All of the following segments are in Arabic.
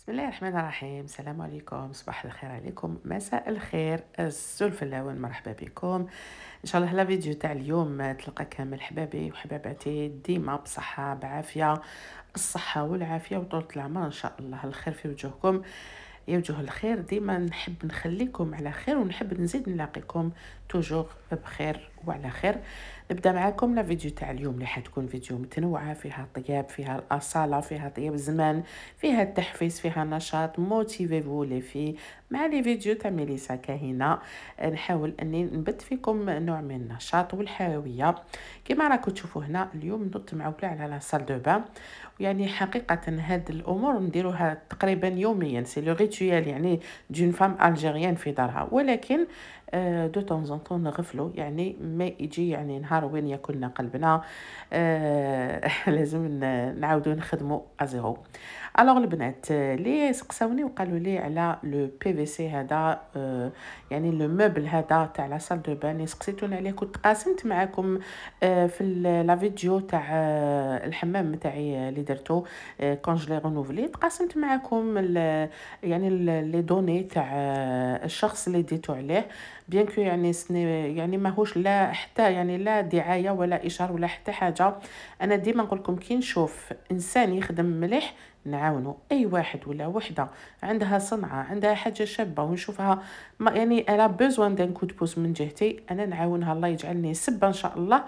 بسم الله الرحمن الرحيم السلام عليكم صباح الخير عليكم مساء الخير السلف الاول مرحبا بكم ان شاء الله هلا فيديو تاع اليوم تلقى كامل حبابي وحباباتي ديما بصحه بعافيه الصحه والعافيه وطولة العمر ان شاء الله الخير في وجوهكم يا وجوه الخير ديما نحب نخليكم على خير ونحب نزيد نلاقيكم توجور بخير وعلى خير نبدا معاكم لا فيديو تاع اليوم اللي حتكون فيديو متنوعه فيها طياب فيها الاصاله فيها طياب زمان فيها التحفيز فيها نشاط موتيفيفو لي في مع لي فيديو تاع ميليسا كاهنه نحاول اني نبت فيكم نوع من النشاط والحيويه كما راكم تشوفوا هنا اليوم نط معوله على لا سال دو بان يعني حقيقه هاد الامور نديروها تقريبا يوميا سي لو ريتويال يعني دون فام الجيريان في دارها ولكن دو طون طون نغفلو يعني ما يجي يعني نهار وين ياكلنا قلبنا آه، لازم نعاودو نخدمو ازيرو الوغ البنات لي سقساوني وقالوا لي على لو بي في سي هذا يعني لو موبل هذا تاع لا سال دو بان سقسيتوني عليه كنت قاسمت معاكم في لا فيديو تاع الحمام تاعي اللي درتو آه كون جلي رونوفلي تقاسمت معاكم يعني لي دوني تاع الشخص اللي ديتو عليه بيان كو يعني سني يعني ماهوش لا حتى يعني لا دعايه ولا اشاره ولا حتى حاجه انا ديما نقول لكم كي نشوف انسان يخدم مليح نعاونوا اي واحد ولا وحده عندها صنعه عندها حاجه شابه ونشوفها ما يعني انا بوزوان دان كود بوز من جهتي انا نعاونها الله يجعلني سبه ان شاء الله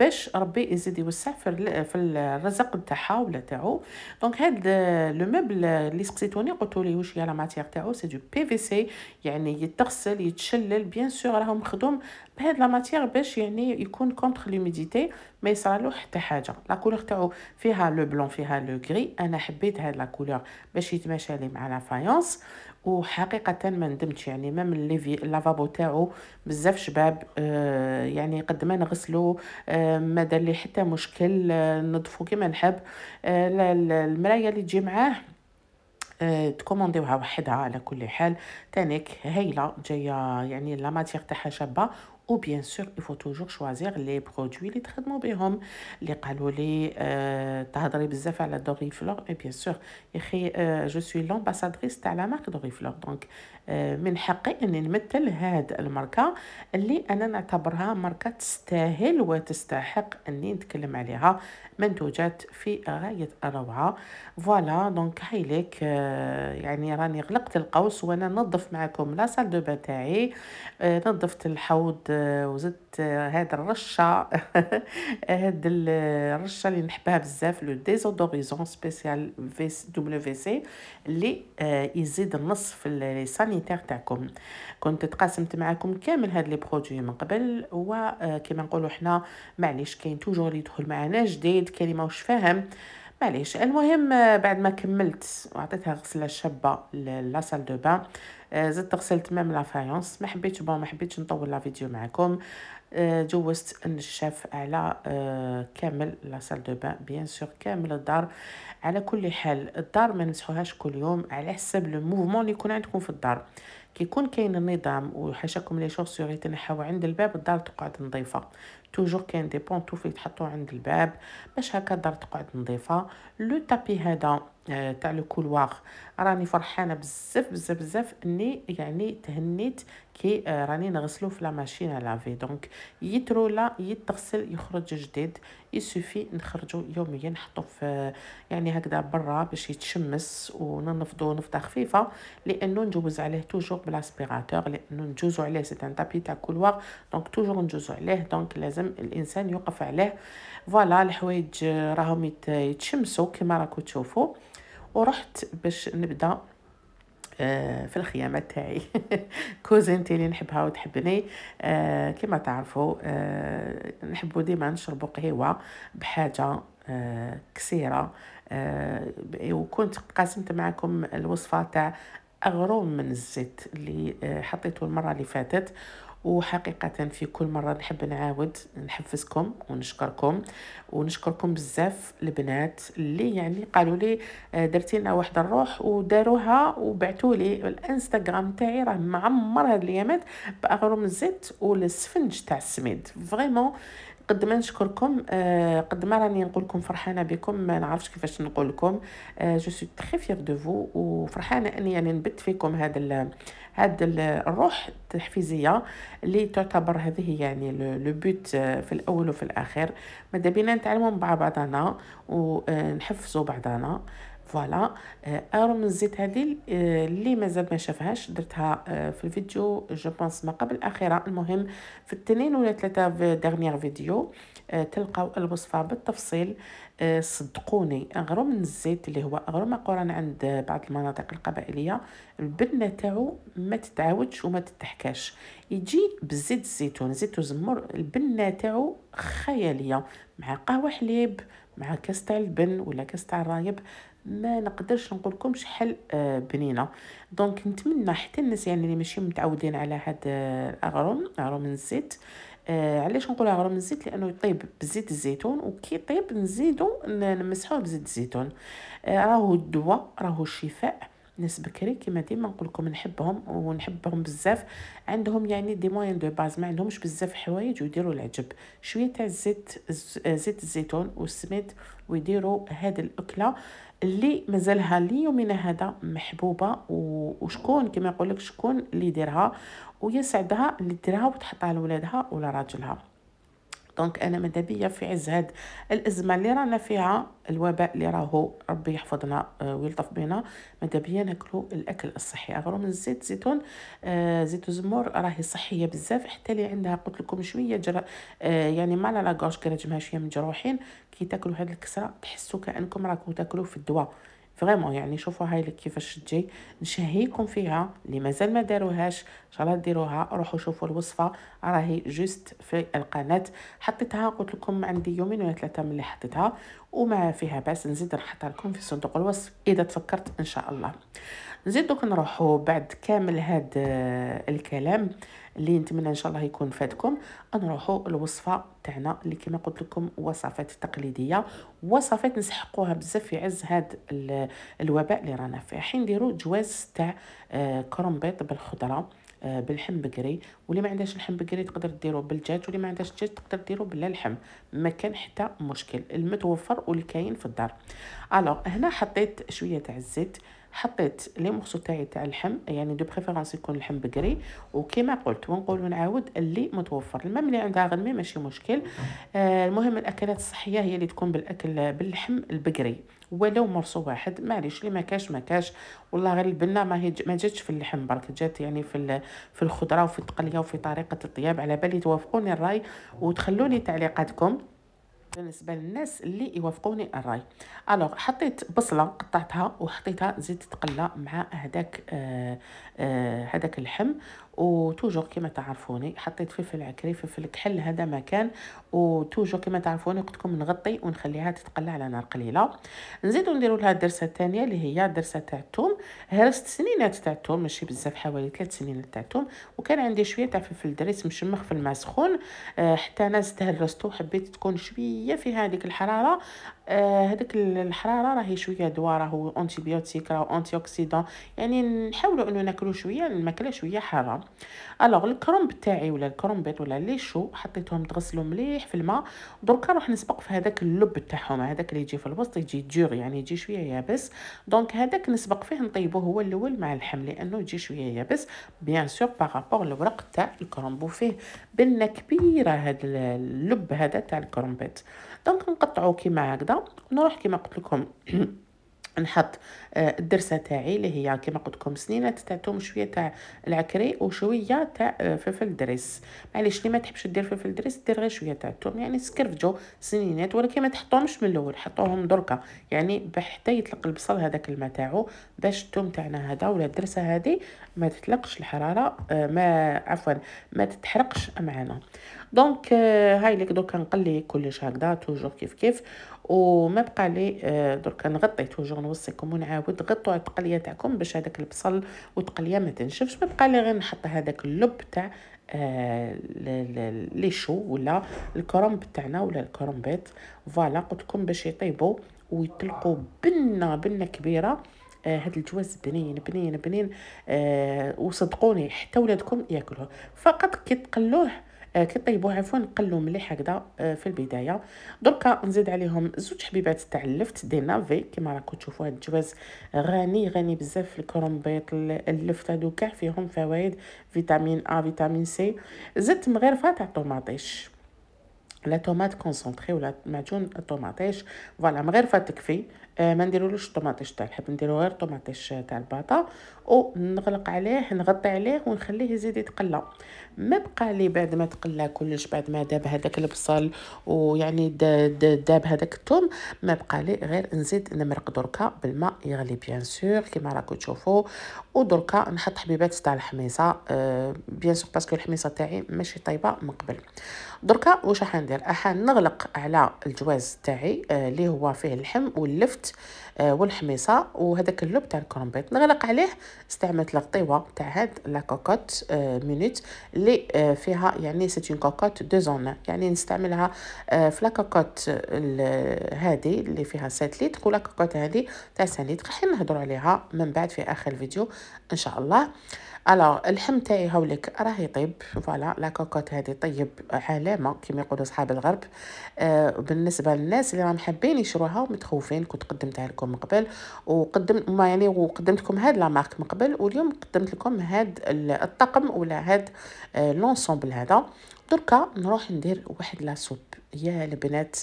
باش ربي يزيد يوسع في الرزق نتاعها ولا تاعو دونك هاد لو آه، مبل آه، اللي سقسيتوني قلتوا لي واش هي لا ماتيير تاعو سي دو بي في سي يعني يتغسل يتشلل بيان سور راهو مخدوم بهاد لا ماتيير باش يعني يكون كونتر لوميديتي ما يصرالو حتى حاجه لا كولور تاعو فيها لو بلون فيها لو غري انا حبيت هاد لا كولور باش يتماشى لي مع لا فايونس وحقيقه ما ندمتش يعني ما من ليفي اللافابو تاعو بزاف شباب آه، يعني قد ما نغسلو آه، ما دار لي حتى مشكل آه، نضفو كما نحب آه المرايه اللي تجي معاه تكومونديوها وحدها على كل حال تانيك هايله جايه يعني لا ماتيغ تاعها شابه او بيان سور يفو توجور شوازيغ لي برودوي لي تخدمو بيهم لي اللي قالوا لي آه تهضري بزاف على فلور اي بيان سور يا اخي جو سوي لومباسادريس تاع لا مارك فلور دونك آه من حقي اني نمثل هاد الماركه اللي انا نعتبرها ماركه تستاهل وتستحق اني نتكلم عليها منتوجات في غايه الروعه فوالا دونك هايليك يعني راني غلقت القوس وانا نظف معكم لا سال دو تاعي آه نظفت الحوض وزدت هاد الرشه هاد الرشه اللي نحبها بزاف لو ديزودوريزون سبيسيال في دبليو في سي اللي آه، يزيد النص في لي سانيتير تاعكم كنت تقاسمت معكم كامل هاد لي برودوي من قبل وكما آه، نقولوا حنا معليش كاين توجور اللي يدخل معنا جديد كلمه واش فاهم معليش المهم بعد ما كملت وعطيتها غسله شابه لاسال دو بان زدت غسلت ميم لافايونس ما حبيتش بون ما حبيتش نطول لا فيديو معكم آه، جوزت النشاف على آه، كامل لا سال دو بان بيان سور كامل الدار على كل حال الدار ما نمسحوهاش كل يوم على حسب لو موفمون اللي يكون عندكم في الدار كي يكون كاين النظام وحاشاكم لي شوسيغ يتنحاو عند الباب الدار تقعد نظيفه توجور كاين دي في تحطو عند الباب باش هكا الدار تقعد نظيفه لو تابي هذا آه، تاع لو كولوار راني فرحانه بزاف بزاف بزاف اني يعني تهنيت كي آه، راني نغسلو في لا ماشين ا لافي دونك يترولا يتغسل يخرج جديد يسوفي نخرجو يوميا نحطو في يعني هكذا برا باش يتشمس وننفضو نفضه خفيفه لأنو نجوز عليه توجور بلاسبيغاتور لأنو نجوزو عليه سي ان تابي تاع كولوار دونك توجور نجوزو عليه دونك لازم الانسان يوقف عليه فوالا الحوايج راهم يتشمسو كيما راكو تشوفو ورحت باش نبدا آه، في الخيامه تاعي كوزينتي اللي نحبها وتحبني آه، كما تعرفوا آه، نحبوا ديما نشربوا قهوه بحاجه كثيره وكنت قاسمت معكم الوصفه تاع اغروم من الزيت اللي حطيته المره اللي فاتت وحقيقة في كل مرة نحب نعاود نحفزكم ونشكركم ونشكركم بزاف البنات اللي يعني قالوا لي آه، درتي لنا واحد الروح وداروها وبعتوا لي الانستغرام تاعي راه معمر هاد الايامات باغرم الزيت والسفنج تاع السميد فريمون قد ما نشكركم آه، قد ما راني نقول لكم فرحانه بكم ما نعرفش كيفاش نقول لكم جو سو تري فيير دو فو وفرحانه اني يعني نبت فيكم هذا هذا الروح التحفيزيه اللي تعتبر هذه يعني لو بوت آه، في الاول وفي الاخر ماذا بينا نتعلموا مع بعضنا ونحفزوا آه، بعضنا فوالا آه، اروم الزيت هذه آه، اللي مازال ما شافهاش درتها آه، في الفيديو جو بونس ما قبل الاخيره المهم في التنين ولا ثلاثه في ديرنيير فيديو تلقاو الوصفه بالتفصيل صدقوني اغرو من الزيت اللي هو اغرو قران عند بعض المناطق القبائليه البنه تاعو ما تتعاودش وما تتحكاش يجي بزيت الزيتون زيت الزمر البنه تاعو خياليه مع قهوه حليب مع كاس تاع البن ولا كاس تاع الرايب ما نقدرش نقولكم شحال آه، بنينه دونك نتمنى حتى الناس يعني اللي ماشي متعودين على هاد الاغرم آه، اغرم الزيت آه علاش نقول اغرم الزيت لانه يطيب بزيت الزيتون وكي يطيب نزيدو نمسحوه بزيت الزيتون آه راهو الدواء راهو الشفاء ناس بكري كما ديما نقول لكم نحبهم ونحبهم بزاف عندهم يعني دي موين دو باز ما عندهمش بزاف حوايج ويديروا العجب شويه تاع زيت زيت الزيتون والسميد ويديروا هذه الاكله اللي مازالها ليومنا هذا محبوبه وشكون كما يقول لك شكون اللي يديرها ويسعدها اللي ديرها وتحطها لولادها ولا راجلها دونك انا ماذا في عز هاد الازمه اللي رانا فيها الوباء اللي راهو ربي يحفظنا آه، ويلطف بينا ماذا ناكلو الاكل الصحي اغرو من الزيت زيتون آه، زيت الزمور راهي صحيه بزاف حتى اللي عندها قلت لكم شويه جر آه، يعني مال لا لاكوش كرجمها شويه من جروحين كي تاكلوا هاد الكسره تحسوا كانكم راكم تاكلوا في الدواء فريمون يعني شوفوا هاي كيفاش تجي نشهيكم فيها اللي مازال ما داروهاش ان شاء الله ديروها روحوا شوفوا الوصفه راهي جوست في القناه حطيتها قلت لكم عندي يومين ولا ثلاثه ملي حطيتها وما فيها باس نزيد نحطها لكم في صندوق الوصف اذا تفكرت ان شاء الله نزيد دوك نروحوا بعد كامل هاد آه، الكلام اللي نتمنى ان شاء الله يكون فادكم نروحوا الوصفه تاعنا اللي كما قلت لكم وصفات تقليديه وصفات نسحقوها بزاف في عز هاد الوباء اللي رانا فيه حين نديروا جواز تاع آه، كرومبيط بالخضره آه، باللحم بقري واللي ما عندهاش لحم بقري تقدر ديرو بالدجاج واللي ما عندهاش دجاج تقدر ديرو بلا لحم ما كان حتى مشكل المتوفر والكاين كاين في الدار الوغ هنا حطيت شويه تاع الزيت حطيت لي مورسو تاعي تاع اللحم يعني دو بريفيرونس يكون اللحم بقري وكيما قلت ونقول ونعاود اللي متوفر الماء اللي عندها غنمي ماشي مشكل آه المهم الاكلات الصحيه هي اللي تكون بالاكل باللحم البقري ولو مرسو واحد معليش اللي ما كاش ما كاش والله غير البنه ما هي ما جاتش في اللحم برك جات يعني في في الخضره وفي التقليه وفي طريقه الطياب على بالي توافقوني الراي وتخلوني تعليقاتكم بالنسبه للناس اللي يوافقوني الراي الوغ حطيت بصله قطعتها وحطيتها زيت تقلى مع هذاك هذاك آه آه اللحم وتوجور كما تعرفوني حطيت فلفل عكري فلفل كحل هذا ما كان وتوجور كما تعرفوني لكم نغطي ونخليها تتقلى على نار قليله نزيدو نديرو لها الدرسه الثانيه اللي هي الدرسه تاع الثوم هرست سنينات تاع الثوم ماشي بزاف حوالي 3 سنين تاع الثوم وكان عندي شويه تاع فلفل دريس مشمخ في الماء سخون آه، حتى انا زدت هرستو وحبيت تكون شويه فيها هذيك الحراره آه، هذاك الحراره راهي شويه دواء راهو انتيبيوتيك راهو انتي اوكسيدون يعني نحاولوا انه ناكلو شويه الماكله شويه حاره الوغ الكرومب تاعي ولا الكرومبيت ولا لي شو حطيتهم تغسلوا مليح في الماء دركا نروح نسبق في هذاك اللب تاعهم هذاك اللي يجي في الوسط يجي دور يعني يجي شويه يابس دونك هذاك نسبق فيه نطيبوه هو الاول مع اللحم لانه يجي شويه يابس بيان سور بارابور الورق تاع الكرومبو فيه بنه كبيره هذا اللب هذا تاع الكرومبيت دونك نقطعو كيما هكذا نروح كيما قلت لكم نحط آه، الدرسه تاعي اللي هي كيما قلت لكم سنينات توم شويه تاع العكري وشويه تاع آه، فلفل دريس معليش اللي ما تحبش دير فلفل دريس دير غير شويه تاع توم يعني سكرفجو سنينات ولكن ما تحطوهمش من الاول حطوهم دركا يعني حتى يطلق البصل هذاك الماء تاعو باش التوم تاعنا هذا ولا الدرسه هذه ما تطلقش الحراره آه، ما عفوا ما تتحرقش معنا دونك euh, هاي لك دوكا نقلي كلش هكذا توجور كيف كيف وما بقى لي آه، دركا نغطي توجور نوصيكم ونعاود غطوا التقليه تاعكم باش هذاك البصل والتقليه ما تنشفش ما بقى لي غير نحط هذاك اللب تاع آه، لي شو ولا الكرنب تاعنا ولا الكرنبات فوالا قلت لكم باش يطيبوا ويطلقوا بنه بنه كبيره آه، هاد الجواز بنين بنين بنين آه وصدقوني حتى ولادكم ياكلوه فقط كي تقلوه آه، كطيبوه عفوا نقلو مليح هكذا آه، في البدايه دركا نزيد عليهم زوج حبيبات تاع اللفت دي نافي كما راكم تشوفوا هاد الجواز غني غني بزاف في الكرومبيط اللفت هادو كاع فيهم فوائد فيتامين ا فيتامين سي زدت مغرفه تاع طوماطيش لا طوماط كونسونطري ولا معجون الطوماطيش فوالا مغرفه تكفي آه، ما نديرولوش الطوماطيش طيب. تاع الحب نديرو غير الطوماطيش تاع الباطا ونغلق عليه نغطي عليه ونخليه يزيد يتقلى ما بقى لي بعد ما تقلى كلش بعد ما داب هذاك البصل ويعني داب هذاك الثوم ما بقى لي غير نزيد نمرق دركا بالماء يغلي بيان سور كيما راكم تشوفوا ودركا نحط حبيبات تاع الحميصه أه بيان سور باسكو الحميصه تاعي ماشي طايبه من قبل دركا واش راح ندير راح نغلق على الجواز تاعي آه، اللي أه هو فيه اللحم واللفت آه، والحميصه وهذاك اللب تاع الكرومبيت نغلق عليه استعملت الغطيوه تاع هاد لا كوكوت مينوت آه، اللي آه، فيها يعني سي اون كوكوت دو زون يعني نستعملها في لا كوكوت هادي اللي فيها 7 لتر ولا كوكوت هادي تاع 5 لتر راح نهضروا عليها من بعد في اخر الفيديو ان شاء الله الوغ اللحم تاعي هاوليك راه يطيب فوالا لا كوكوت هذه طيب علامه كيما يقولوا صحاب الغرب آه بالنسبه للناس اللي راهم حابين يشروها ومتخوفين كنت قدمتها لكم من قبل وقدم ما يعني وقدمت لكم هاد لا مارك من قبل واليوم قدمت لكم هاد الطقم ولا هاد آه لونسومبل هذا دركا نروح ندير واحد لا سوب يا البنات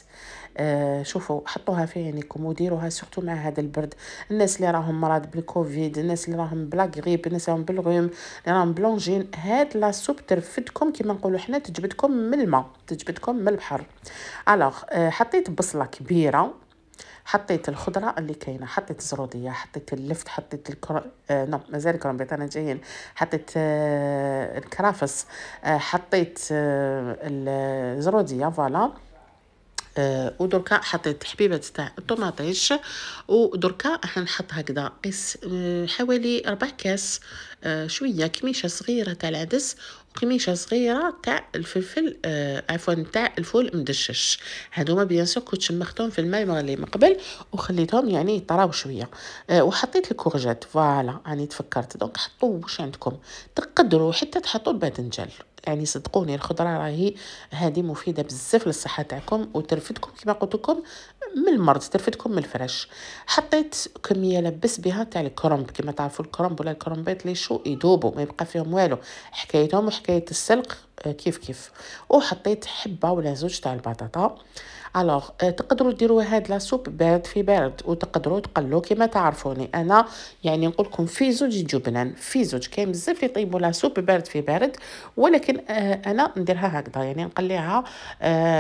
آه شوفوا حطوها في عينيكم وديروها سورتو مع هذا البرد الناس اللي راهم مرض بالكوفيد الناس اللي راهم بلا غريب الناس راهم بالغيم اللي راهم بلونجين هاد لا سوب ترفدكم كيما نقولوا حنا تجبدكم من الماء تجبدكم من البحر الوغ آه حطيت بصله كبيره حطيت الخضرة اللي كاينة حطيت الزرودية حطيت اللفت حطيت الكر... آه نو نعم، مازال أنا جايين حطيت آه الكرافس آه حطيت آه الزرودية فوالا آه ودركا حطيت حبيبات تاع الطوماطيش ودركا راح نحط هكذا قيس آه، حوالي ربع كاس آه شويه كميشه صغيره تاع العدس قميشه صغيره تاع الفلفل آه عفوا تاع الفول مدشش هادوما بيان سور كنت شمختهم في الماء مغلي من قبل وخليتهم يعني يطراو شويه آه وحطيت الكورجات فوالا راني تفكرت دونك حطوا واش عندكم تقدروا حتى تحطوا الباذنجان يعني صدقوني الخضره راهي هذه مفيده بزاف للصحه تاعكم وترفدكم كما قلت لكم من المرض ترفدكم من الفرش حطيت كميه لبس بها تاع الكرنب كما تعرفوا الكرنب ولا الكرنبيط لي شو يذوبوا ما يبقى فيهم والو حكايتهم وحكايه السلق آه، كيف كيف وحطيت حبه ولا زوج تاع البطاطا الوغ euh, تقدروا ديروا هاد لا سوب بارد في بارد وتقدروا تقلوا كما تعرفوني انا يعني نقول لكم في زوج جبنان في زوج كاين بزاف يطيبوا لا سوب بارد في بارد ولكن آه، انا نديرها هكذا يعني نقليها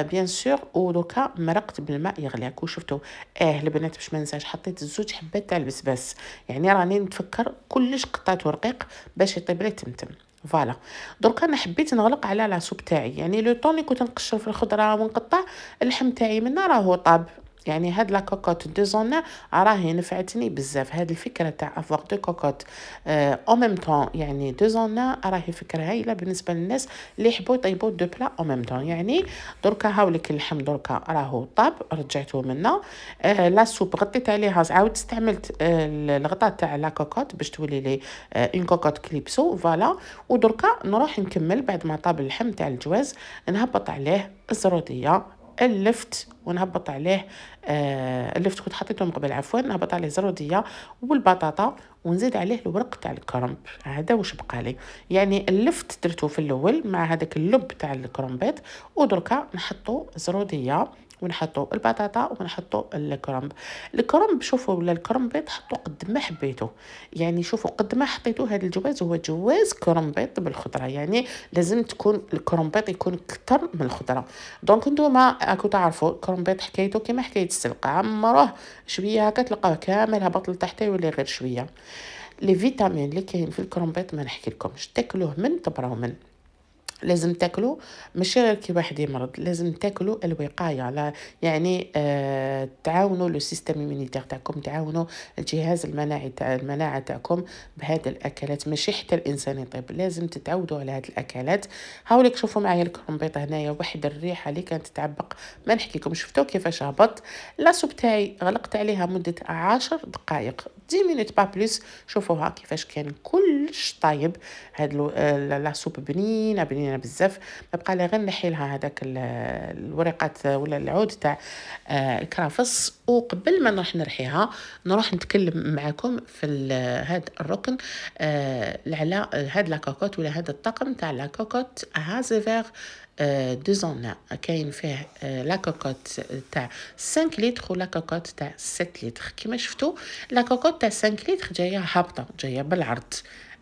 بيان آه، سور ودوكا مرقت بالماء يغليك شفتوا اه البنات باش ما ننساش حطيت زوج حبات تاع البسباس يعني راني نتفكر كلش قطعته رقيق باش يطيب لي تمتم فوالا دركا انا حبيت نغلق على لاصوب تاعي يعني لو طون اللي كنت نقشر في الخضره ونقطع اللحم تاعي منها راهو طاب يعني هاد لا كوكوت دو زونا راهي نفعتني بزاف هاد الفكره تاع افوار دو كوكوت او ميم طون يعني دو زونا راهي فكره هايله بالنسبه للناس اللي يحبوا يطيبوا دو بلا او ميم طون يعني دركا هاولك اللحم دركا راهو طاب رجعتو منا آه، لا سوب غطيت عليها عاود استعملت آه، الغطاء تاع لا كوكوت باش تولي لي اون كوكوت كليبسو فوالا ودركا نروح نكمل بعد ما طاب اللحم تاع الجواز نهبط عليه الزروديه اللفت ونهبط عليه آه اللفت كنت حطيته من قبل عفوا نهبط عليه زروديه والبطاطا ونزيد عليه الورق تاع الكرنب هذا واش بقى لي يعني اللفت درتو في الاول مع هذاك اللب تاع الكرنبات ودركا نحطو زروديه ونحطو البطاطا ونحطو الكرنب الكرنب شوفوا ولا الكرنبيط حطو قد ما حبيتو يعني شوفوا قد ما حطيتو هذا الجواز هو جواز كرنبيط بالخضره يعني لازم تكون الكرنبيط يكون اكثر من الخضره دونك نتوما راكو تعرفوا الكرنبيط حكايته كما حكايه السلق عمروه شويه هكا تلقاه كامل هبط لتحت يولي غير شويه لي فيتامين اللي كاين في الكرنبيط ما نحكي لكمش تاكلوه من تبراو من لازم تاكلوا ماشي غير كي واحد يمرض لازم تاكلوا الوقايه على يعني آه تعاونوا لو سيستيم ايمونيتير تاعكم تعاونوا الجهاز المناعي تاع المناعه تاعكم بهذه الاكلات ماشي حتى الانسان يطيب لازم تتعودوا على هذه الاكلات هاوليك شوفوا معايا الكرنبيطه هنايا واحد الريحه اللي كانت تعبق ما نحكي لكم شفتوا كيفاش هبط لاسوب تاعي غلقت عليها مده عشر دقائق 10 مينوت با بلوس شوفوها كيفاش كان كلش طايب هاد آه، لاسوب بنينه بنينه زوينه بزاف ما بقى لي غير نحي لها هذاك الورقات ولا العود تاع آه، الكرافس وقبل ما نروح نرحيها نروح نتكلم معكم في هذا الركن آه، على هاد لاكوكوت ولا هذا الطقم تاع لاكوكوت هازيفير دو زون كاين فيه آه، لاكوكوت تاع 5 لتر ولا كوكوت تاع 7 لتر كيما شفتوا لاكوكوت تاع 5 لتر جايه هابطه جايه بالعرض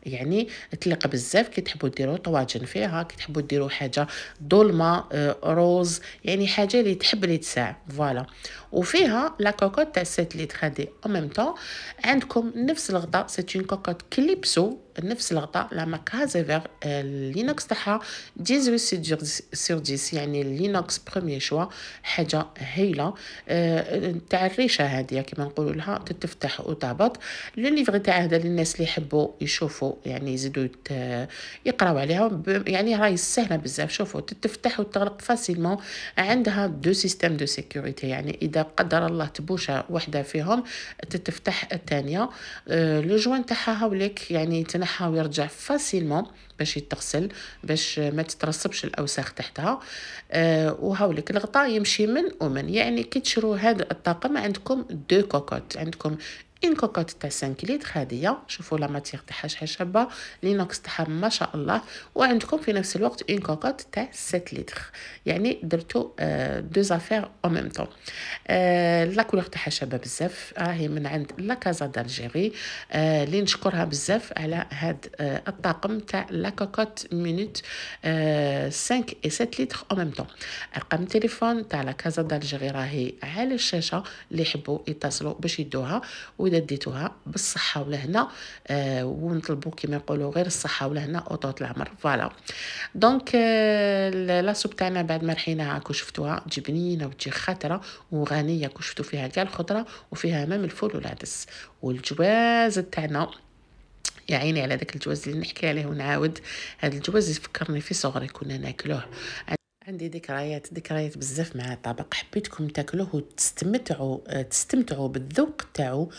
يعني تليق بزاف كي تحبوا ديروا طواجن فيها كي تحبوا ديروا حاجه ظلمه آه، روز يعني حاجه اللي تحب اللي تساع فوالا وفيها لا كوكوت تاع 7 لتر هذه او ميم طون عندكم نفس الغطاء سيت اون كوكوت كليبسو نفس الغطاء لا مارك فيغ لينوكس تاعها 18 سور 10 يعني لينوكس بروميير شوا حاجه هايله آه، تاع الريشه هذه كيما نقولوا لها تتفتح وتهبط لو ليفري تاع هذا للناس اللي يحبوا يشوفوا يعني يزيدوا يقراو عليها يعني راهي سهله بزاف شوفوا تتفتح وتغلق فاسيلمون عندها دو سيستيم دو سيكوريتي يعني اذا قدر الله تبوشه وحده فيهم تتفتح الثانيه آه، لو جوان تاعها هاوليك يعني يتنحى ويرجع فاسيلمون باش يتغسل باش ما تترسبش الاوساخ تحتها آه، وهاوليك الغطاء يمشي من ومن يعني كي تشرو هذا الطاقم عندكم دو كوكوت عندكم اون كوكوت تاع 5 ليتر هاديه شوفوا لا ماتيغ تاعها شحال شابه لينوكس تاعها ما شاء الله وعندكم في نفس الوقت اون كوكوت تاع 7 لتر يعني درتو دو زافير او ميم طون لا كولور تاعها شابه بزاف راهي من عند لا كازا دالجيري اللي نشكرها بزاف على هاد الطاقم تاع لا كوكوت مينوت 5 و 7 لتر او ميم طون رقم التليفون تاع لا كازا دالجيري راهي على الشاشه اللي يحبوا يتصلوا باش يدوها الا ديتوها بالصحه ولهنا آه ونطلبوا كما يقولوا غير الصحه ولهنا اوطوط العمر فوالا دونك آه سوب تاعنا بعد ما رحيناها كو شفتوها تجي بنينه وتجي خطره وغنيه كو شفتو فيها كاع الخضره وفيها مام الفول والعدس والجواز تاعنا يا عيني على داك الجواز اللي نحكي عليه ونعاود هذا الجواز يفكرني في صغري كنا ناكلوه عندي ذكريات ذكريات بزاف مع الطبق حبيتكم تاكلوه وتستمتعوا آه، تستمتعوا بالذوق تاعو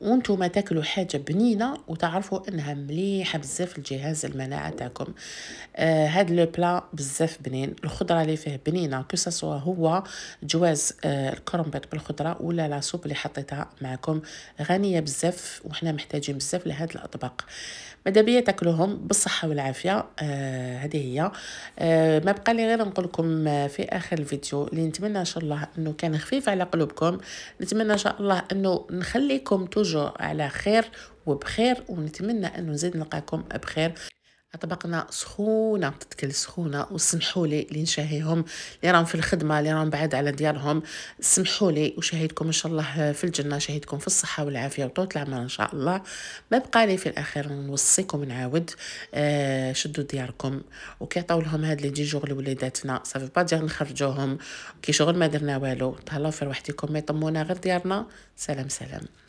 وانتم تاكلوا حاجه بنينه وتعرفوا انها مليحه بزاف لجهاز المناعه تاعكم آه هاد لو بلا بزاف بنين الخضره اللي فيه بنينه كو هو جواز آه الكرنبات بالخضره ولا لا سوب اللي حطيتها معكم غنيه بزاف وحنا محتاجين بزاف لهاد الاطباق مادابيا تاكلوهم بالصحه والعافيه آه هذه هي آه ما بقى لي غير نقول لكم آه، في اخر الفيديو اللي نتمنى ان شاء الله انه كان خفيف على قلوبكم نتمنى ان شاء الله انه نخليكم توجو على خير وبخير ونتمنى انه نزيد نلقاكم بخير اطباقنا سخونه تتكل سخونه وسمحوا لي اللي نشهيهم اللي راهم في الخدمه اللي راهم بعاد على ديارهم سمحوا لي وشهيدكم ان شاء الله في الجنه شهيدكم في الصحه والعافيه وطول العمر ان شاء الله ما بقى لي في الاخير نوصيكم نعاود آه، شدوا دياركم وكيعطيو لهم هاد لي جي جوغ لوليداتنا صافي با دير نخرجوهم كي شغل ما درنا والو تهلاو في روحتكم ما يطمونا غير ديارنا سلام سلام